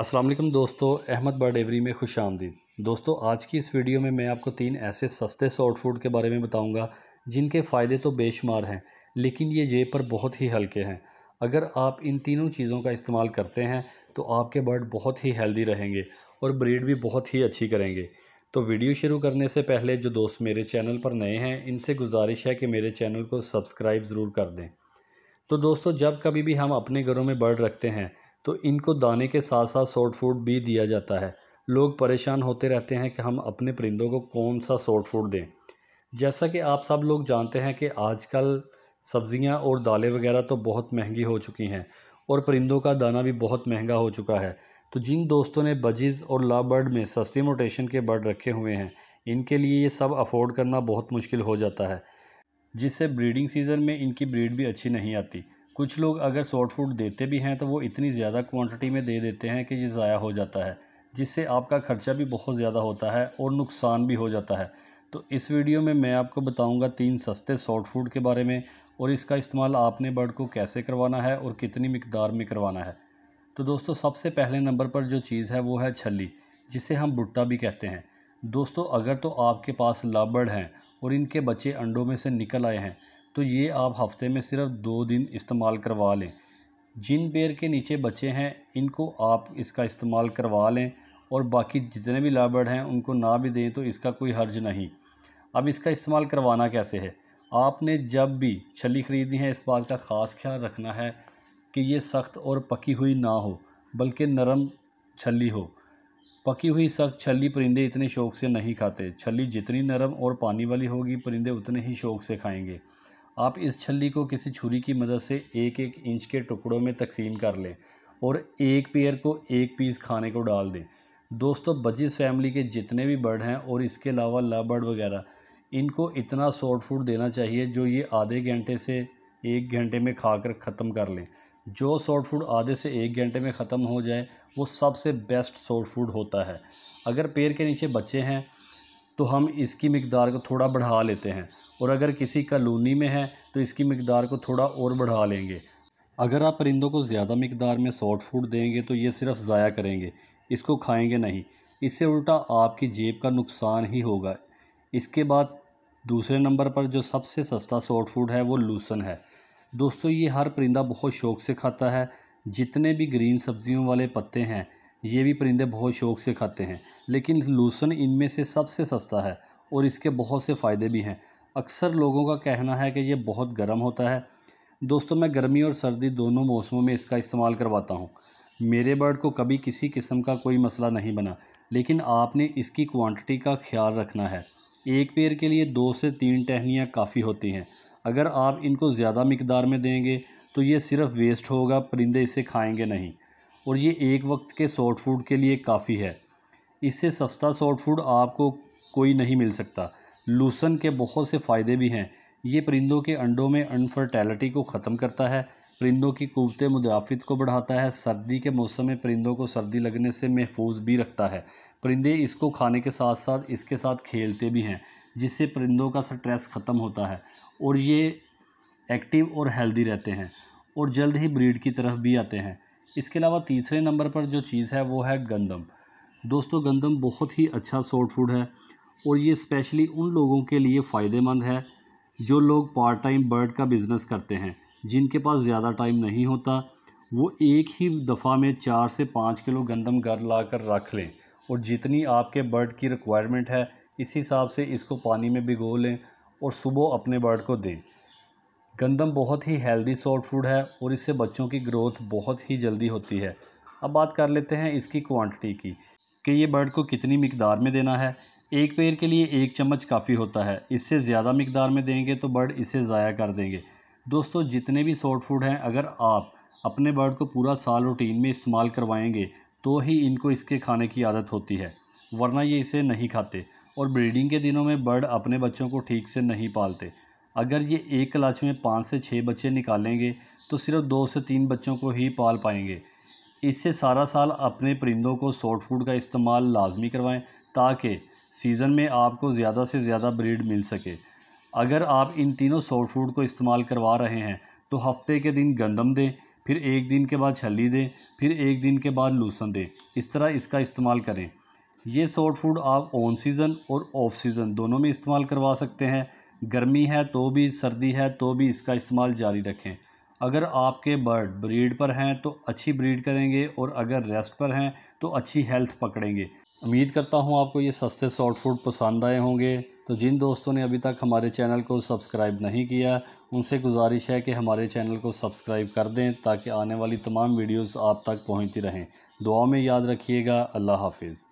असलम दोस्तों Ahmad bird every में खुश आमदीद दोस्तों आज की इस वीडियो में मैं आपको तीन ऐसे सस्ते सॉर्ट फूड के बारे में बताऊंगा जिनके फ़ायदे तो बेशुमार हैं लेकिन ये जेब पर बहुत ही हल्के हैं अगर आप इन तीनों चीज़ों का इस्तेमाल करते हैं तो आपके बर्ड बहुत ही हेल्दी रहेंगे और ब्रीड भी बहुत ही अच्छी करेंगे तो वीडियो शुरू करने से पहले जो दोस्त मेरे चैनल पर नए हैं इनसे गुजारिश है कि मेरे चैनल को सब्सक्राइब ज़रूर कर दें तो दोस्तों जब कभी भी हम अपने घरों में बर्ड रखते हैं तो इनको दाने के साथ साथ सॉर्ट फूड भी दिया जाता है लोग परेशान होते रहते हैं कि हम अपने परिंदों को कौन सा सॉर्ट फूड दें जैसा कि आप सब लोग जानते हैं कि आजकल सब्ज़ियाँ और दालें वगैरह तो बहुत महंगी हो चुकी हैं और परिंदों का दाना भी बहुत महंगा हो चुका है तो जिन दोस्तों ने बजिज़ और ला बर्ड में सस्ती मोटेशन के बर्ड रखे हुए हैं इनके लिए ये सब अफोर्ड करना बहुत मुश्किल हो जाता है जिससे ब्रीडिंग सीज़न में इनकी ब्रीड भी अच्छी नहीं आती कुछ लोग अगर सॉर्ट फूड देते भी हैं तो वो इतनी ज़्यादा क्वांटिटी में दे देते हैं कि ये ज़ाया हो जाता है जिससे आपका ख़र्चा भी बहुत ज़्यादा होता है और नुकसान भी हो जाता है तो इस वीडियो में मैं आपको बताऊंगा तीन सस्ते सॉर्ट फूड के बारे में और इसका इस्तेमाल आपने बर्ड को कैसे करवाना है और कितनी मकदार में करवाना है तो दोस्तों सबसे पहले नंबर पर जो चीज़ है वो है छली जिसे हम भुट्टा भी कहते हैं दोस्तों अगर तो आपके पास लाबड़ हैं और इनके बच्चे अंडों में से निकल आए हैं तो ये आप हफ्ते में सिर्फ दो दिन इस्तेमाल करवा लें जिन पेड़ के नीचे बचे हैं इनको आप इसका इस्तेमाल करवा लें और बाकी जितने भी लाबर्ड हैं उनको ना भी दें तो इसका कोई हर्ज नहीं अब इसका इस्तेमाल करवाना कैसे है आपने जब भी छली ख़रीदी है इस बात का ख़ास ख्याल रखना है कि ये सख्त और पकी हुई ना हो बल्कि नरम छली हो पकी हुई सख्त छली परिंदे इतने शौक़ से नहीं खाते छली जितनी नरम और पानी वाली होगी परिंदे उतने ही शौक़ से खाएंगे आप इस छली को किसी छुरी की मदद से एक एक इंच के टुकड़ों में तकसीम कर लें और एक पेयर को एक पीस खाने को डाल दें दोस्तों बजिस फैमिली के जितने भी बर्ड हैं और इसके अलावा लव बर्ड वगैरह इनको इतना सॉर्ट फूड देना चाहिए जो ये आधे घंटे से एक घंटे में खाकर ख़त्म कर लें जो सॉर्ट फूड आधे से एक घंटे में ख़त्म हो जाए वो सबसे बेस्ट सॉर्ट फूड होता है अगर पेड़ के नीचे बच्चे हैं तो हम इसकी मकदार को थोड़ा बढ़ा लेते हैं और अगर किसी कलोनी में है तो इसकी मकदार को थोड़ा और बढ़ा लेंगे अगर आप परिंदों को ज़्यादा मकदार में सॉट फूड देंगे तो ये सिर्फ ज़ाया करेंगे इसको खाएंगे नहीं इससे उल्टा आपकी जेब का नुकसान ही होगा इसके बाद दूसरे नंबर पर जो सबसे सस्ता सॉफ्ट फूड है वो लूसन है दोस्तों ये हर परिंदा बहुत शौक़ से खाता है जितने भी ग्रीन सब्जियों वाले पत्ते हैं ये भी परिंदे बहुत शौक़ से खाते हैं लेकिन लूसन इनमें से सबसे सस्ता है और इसके बहुत से फ़ायदे भी हैं अक्सर लोगों का कहना है कि ये बहुत गर्म होता है दोस्तों मैं गर्मी और सर्दी दोनों मौसमों में इसका इस्तेमाल करवाता हूँ मेरे बर्ड को कभी किसी किस्म का कोई मसला नहीं बना लेकिन आपने इसकी क्वांटिटी का ख्याल रखना है एक पेड़ के लिए दो से तीन टहनियाँ काफ़ी होती हैं अगर आप इनको ज़्यादा मकदार में देंगे तो ये सिर्फ वेस्ट होगा परिंदे इसे खाएंगे नहीं और ये एक वक्त के सॉट फूड के लिए काफ़ी है इससे सस्ता सॉफ्ट फूड आपको कोई नहीं मिल सकता लूसन के बहुत से फ़ायदे भी हैं ये परिंदों के अंडों में अनफर्टैलिटी को ख़त्म करता है परिंदों की कुवत मुदाफ़त को बढ़ाता है सर्दी के मौसम में परिंदों को सर्दी लगने से महफूज भी रखता है परिंदे इसको खाने के साथ साथ इसके साथ खेलते भी हैं जिससे परिंदों का स्ट्रेस ख़त्म होता है और ये एक्टिव और हेल्दी रहते हैं और जल्द ही ब्रीड की तरफ भी आते हैं इसके अलावा तीसरे नंबर पर जो चीज़ है वो है गंदम दोस्तों गंदम बहुत ही अच्छा सॉर्ट फूड है और ये स्पेशली उन लोगों के लिए फ़ायदेमंद है जो लोग पार्ट टाइम बर्ड का बिज़नेस करते हैं जिनके पास ज़्यादा टाइम नहीं होता वो एक ही दफ़ा में चार से पाँच किलो गंदम घर ला कर रख लें और जितनी आपके बर्ड की रिक्वायरमेंट है इस हिसाब से इसको पानी में भिगो लें और सुबह अपने बर्ड को दें गंदम बहुत ही हेल्दी सॉर्ट फूड है और इससे बच्चों की ग्रोथ बहुत ही जल्दी होती है अब बात कर लेते हैं इसकी क्वांटिटी की कि ये बर्ड को कितनी मकदार में देना है एक पेड़ के लिए एक चम्मच काफ़ी होता है इससे ज़्यादा मकदार में देंगे तो बर्ड इसे ज़ाया कर देंगे दोस्तों जितने भी सॉर्ट फूड हैं अगर आप अपने बर्ड को पूरा साल रूटीन में इस्तेमाल करवाएंगे तो ही इनको इसके खाने की आदत होती है वरना ये इसे नहीं खाते और ब्रीडिंग के दिनों में बर्ड अपने बच्चों को ठीक से नहीं पालते अगर ये एक क्लाच में पाँच से छः बच्चे निकालेंगे तो सिर्फ दो से तीन बच्चों को ही पाल पाएंगे इससे सारा साल अपने परिंदों को सॉर्ट फूड का इस्तेमाल लाजमी करवाएं ताकि सीज़न में आपको ज़्यादा से ज़्यादा ब्रीड मिल सके अगर आप इन तीनों सॉट फूड को इस्तेमाल करवा रहे हैं तो हफ्ते के दिन गंदम दें फिर एक दिन के बाद छली दें फिर एक दिन के बाद लूसन दें इस तरह इसका इस्तेमाल करें ये सॉट फूड आप ऑन सीज़न और ऑफ सीज़न दोनों में इस्तेमाल करवा सकते हैं गर्मी है तो भी सर्दी है तो भी इसका इस्तेमाल जारी रखें अगर आपके बर्ड ब्रीड पर हैं तो अच्छी ब्रीड करेंगे और अगर रेस्ट पर हैं तो अच्छी हेल्थ पकड़ेंगे उम्मीद करता हूँ आपको ये सस्ते शॉर्ट फूड पसंद आए होंगे तो जिन दोस्तों ने अभी तक हमारे चैनल को सब्सक्राइब नहीं किया उनसे गुजारिश है कि हमारे चैनल को सब्सक्राइब कर दें ताकि आने वाली तमाम वीडियोज़ आप तक पहुँचती रहें दुआ में याद रखिएगा अल्लाह हाफिज़